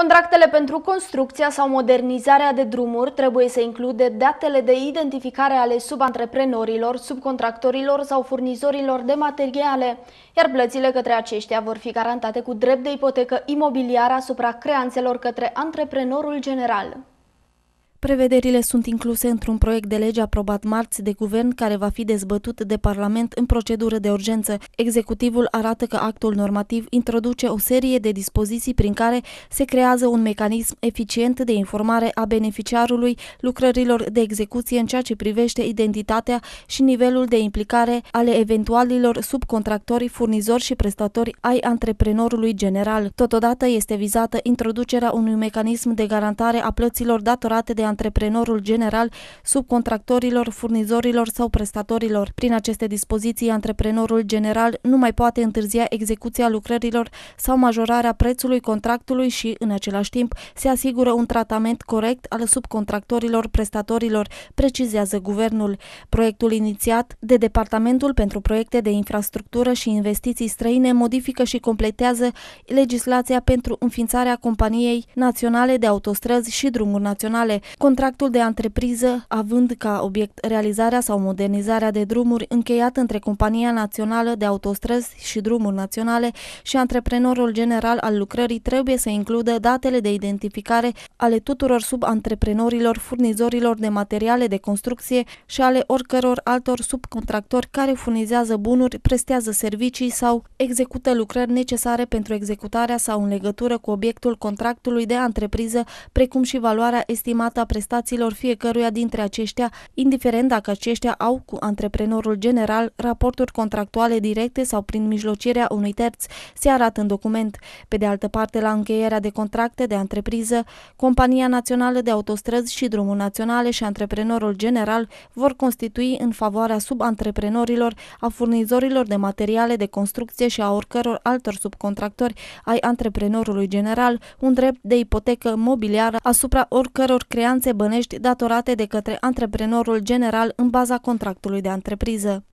Contractele pentru construcția sau modernizarea de drumuri trebuie să include datele de identificare ale subantreprenorilor, subcontractorilor sau furnizorilor de materiale, iar plățile către aceștia vor fi garantate cu drept de ipotecă imobiliară asupra creanțelor către antreprenorul general. Prevederile sunt incluse într-un proiect de lege aprobat marți de guvern care va fi dezbătut de Parlament în procedură de urgență. Executivul arată că actul normativ introduce o serie de dispoziții prin care se creează un mecanism eficient de informare a beneficiarului lucrărilor de execuție în ceea ce privește identitatea și nivelul de implicare ale eventualilor subcontractori, furnizori și prestatori ai antreprenorului general. Totodată este vizată introducerea unui mecanism de garantare a plăților datorate de antreprenorul general subcontractorilor, furnizorilor sau prestatorilor. Prin aceste dispoziții, antreprenorul general nu mai poate întârzia execuția lucrărilor sau majorarea prețului contractului și, în același timp, se asigură un tratament corect al subcontractorilor, prestatorilor, precizează guvernul. Proiectul inițiat de Departamentul pentru Proiecte de Infrastructură și Investiții Străine modifică și completează legislația pentru înființarea companiei naționale de autostrăzi și drumuri naționale, Contractul de antrepriză, având ca obiect realizarea sau modernizarea de drumuri încheiat între Compania Națională de Autostrăzi și Drumuri Naționale și antreprenorul general al lucrării, trebuie să includă datele de identificare ale tuturor subantreprenorilor, furnizorilor de materiale de construcție și ale oricăror altor subcontractori care furnizează bunuri, prestează servicii sau execută lucrări necesare pentru executarea sau în legătură cu obiectul contractului de antrepriză, precum și valoarea estimată prestațiilor fiecăruia dintre aceștia, indiferent dacă aceștia au cu antreprenorul general raporturi contractuale directe sau prin mijlocirea unui terț, se arată în document. Pe de altă parte, la încheierea de contracte de antrepriză, Compania Națională de Autostrăzi și Drumuri Naționale și antreprenorul general vor constitui în favoarea subantreprenorilor, a furnizorilor de materiale de construcție și a oricăror altor subcontractori ai antreprenorului general un drept de ipotecă mobiliară asupra oricăror creanțe performanțe bănești datorate de către antreprenorul general în baza contractului de antrepriză.